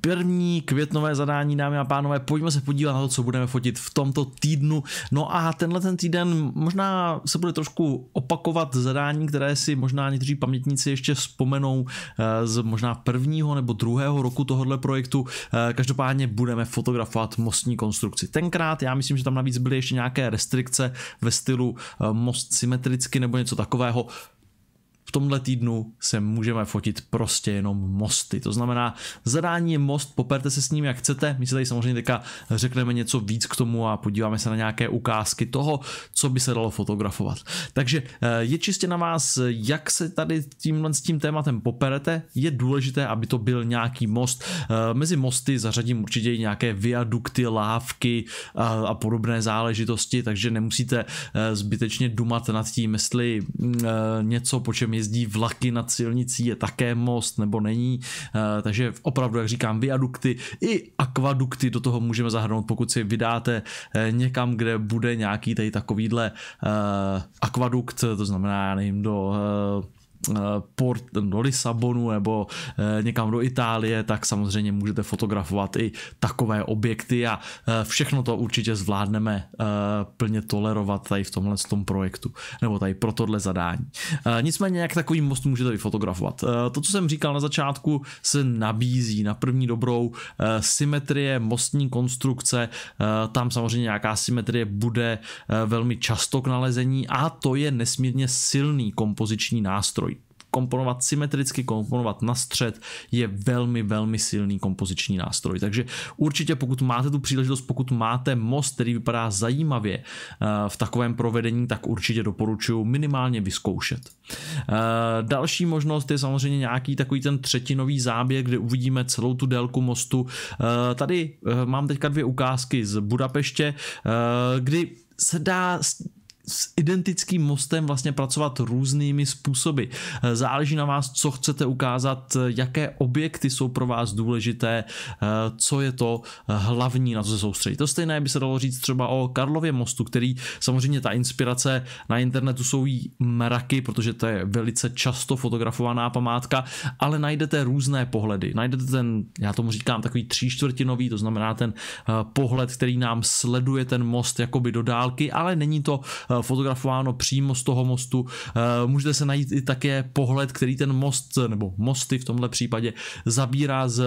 první květnové zadání, dámy a pánové, pojďme se podívat na to, co budeme fotit v tomto týdnu. No a tenhle ten týden možná se bude trošku opakovat zadání, které si možná někteří pamětníci ještě vzpomenou eh, z možná prvního nebo druhého roku tohohle projektu. Eh, každopádně budeme fotografovat mostní konstrukci. Tenkrát já myslím, že tam navíc byly ještě nějaké restrikce ve stylu eh, most symetricky nebo něco takového v tomhle týdnu se můžeme fotit prostě jenom mosty. To znamená, zadání je most, poperte se s ním jak chcete. My si tady samozřejmě teďka řekneme něco víc k tomu a podíváme se na nějaké ukázky toho, co by se dalo fotografovat. Takže eh, je čistě na vás, jak se tady tímhle s tím tématem poperete. Je důležité, aby to byl nějaký most. Eh, mezi mosty zařadím určitě i nějaké viadukty, lávky eh, a podobné záležitosti, takže nemusíte zbytečně dumat nad tím, jestli mm, něco, po čem je jezdí vlaky nad silnicí, je také most nebo není, eh, takže opravdu, jak říkám, viadukty i akvadukty do toho můžeme zahrnout, pokud si vydáte eh, někam, kde bude nějaký tady takovýhle eh, akvadukt, to znamená, já nevím, do Eh, port do Lisabonu nebo eh, někam do Itálie, tak samozřejmě můžete fotografovat i takové objekty a eh, všechno to určitě zvládneme plně tolerovat tady v tomhle tom projektu, nebo tady pro tohle zadání. Nicméně jak takový most můžete vyfotografovat. To, co jsem říkal na začátku, se nabízí na první dobrou symetrie mostní konstrukce, tam samozřejmě nějaká symetrie bude velmi často k nalezení a to je nesmírně silný kompoziční nástroj komponovat symetricky, komponovat na střed, je velmi, velmi silný kompoziční nástroj. Takže určitě pokud máte tu příležitost, pokud máte most, který vypadá zajímavě eh, v takovém provedení, tak určitě doporučuji minimálně vyzkoušet. Eh, další možnost je samozřejmě nějaký takový ten třetinový záběr, kde uvidíme celou tu délku mostu. Eh, tady mám teďka dvě ukázky z Budapeště, kdy se dá s identickým mostem vlastně pracovat různými způsoby. Eh, záleží na vás, co chcete ukázat, eh, jaké objekty jsou pro vás důležité, eh, co je to hlavní, na co se soustředit. To stejné by se dalo říct třeba o Karlově mostu, který samozřejmě ta inspirace na internetu jsou jí mraky, protože to je velice často fotografovaná památka, ale najdete různé pohledy. Najdete ten, já tomu říkám, takový tříčtvrtinový, to znamená ten pohled, který nám sleduje ten most jakoby do dálky, ale není to Eh, fotografováno přímo z toho mostu. Eh, můžete se najít i také pohled, který ten most, nebo mosty v tomhle případě, zabírá z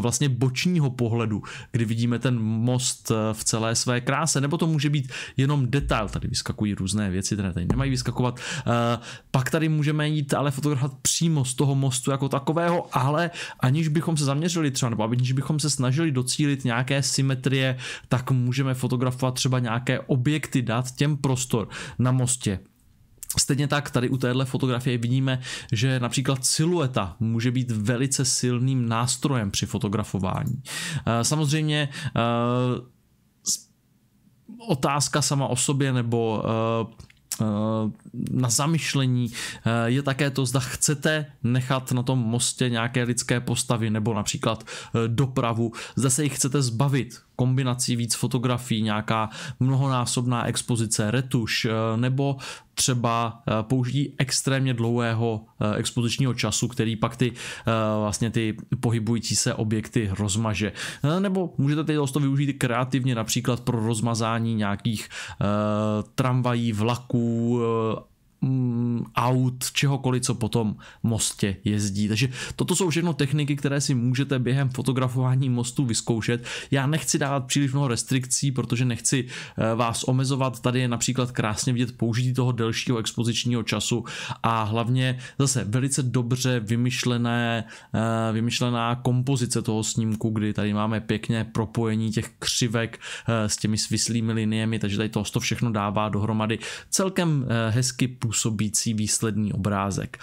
vlastně bočního pohledu, kdy vidíme ten most eh, v celé své kráse, nebo to může být jenom detail, tady vyskakují různé věci, které tady nemají vyskakovat, eh, pak tady můžeme jít ale fotografovat přímo z toho mostu jako takového, ale aniž bychom se zaměřili třeba, nebo aniž bychom se snažili docílit nějaké symetrie, tak můžeme fotografovat třeba nějaké objekty, dát těm prostor na mostě, Stejně tak tady u téhle fotografie vidíme, že například silueta může být velice silným nástrojem při fotografování. Eh, samozřejmě eh, otázka sama o sobě nebo eh, na zamyšlení je také to, zda chcete nechat na tom mostě nějaké lidské postavy nebo například dopravu, zda se jich chcete zbavit, kombinací víc fotografií, nějaká mnohonásobná expozice, retuš eh, nebo třeba eh, použití extrémně dlouhého eh, expozičního času, který pak ty vlastně ty pohybující se objekty rozmaže. Nebo můžete tady to využít kreativně například pro rozmazání nějakých tramvají, vlaků, aut, čehokoliv, co potom mostě jezdí. Takže toto jsou všechno techniky, které si můžete během fotografování mostu vyzkoušet. Já nechci dávat příliš mnoho restrikcí, protože nechci eh, vás omezovat. Tady je například krásně vidět použití toho delšího expozičního času a hlavně zase velice dobře vymyšlené, eh, vymyšlená kompozice toho snímku, kdy tady máme pěkně propojení těch křivek eh, s těmi svislými liniemi, takže tady to všechno dává dohromady celkem hezky působící jakýsi výsledný obrázek.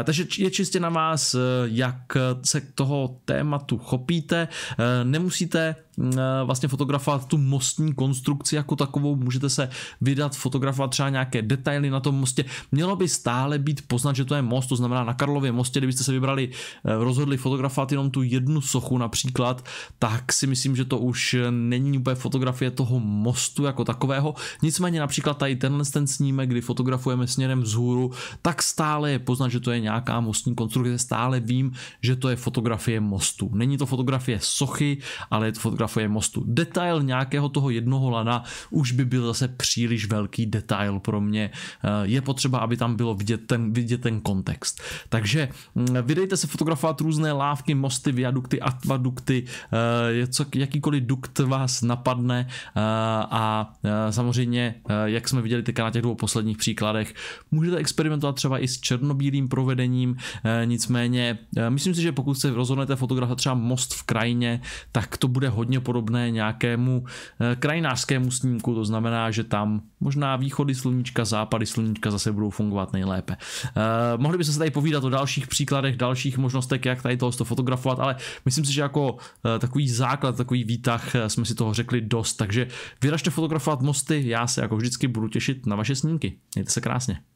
Eh, takže je čistě na vás, eh, jak se toho tématu chopíte. Eh, nemusíte Eh, vlastně fotografovat tu mostní konstrukci jako takovou, můžete se vydat fotografovat třeba nějaké detaily na tom mostě. Mělo by stále být poznat, že to je most, to znamená na Karlově mostě, kdybyste se vybrali, eh, rozhodli fotografovat jenom tu jednu sochu například, tak si myslím, že to už eh, není úplně fotografie toho mostu jako takového. Nicméně například tady tenhle ten snímek, kdy fotografujeme směrem vzhůru, tak stále je poznat, že to je nějaká mostní konstrukce, stále vím, že to je fotografie mostu. Není to fotografie sochy, ale je to fotografie fotografuje mostu. Detail nějakého toho jednoho lana už by byl zase příliš velký detail pro mě. Eh, je potřeba, aby tam bylo vidět ten, vidět ten kontext. Takže mm, vydejte se fotografovat různé lávky, mosty, viadukty, akvadukty, eh, co, jakýkoliv dukt vás napadne eh, a samozřejmě, jak jsme viděli teďka na těch dvou posledních příkladech, můžete experimentovat třeba i s černobílým provedením, nicméně myslím si, že pokud se rozhodnete fotografovat třeba most v krajině, tak to bude hodně podobné nějakému eh, krajinářskému snímku, to znamená, že tam možná východy sluníčka, západy sluníčka zase budou fungovat nejlépe. Uh, mohli bychom se tady povídat o dalších příkladech, dalších možnostech, jak tady tohle fotografovat, ale myslím si, že jako eh, takový základ, takový výtah jsme si toho řekli dost, takže vyražte fotografovat mosty, já se jako vždycky budu těšit na vaše snímky. Mějte se krásně.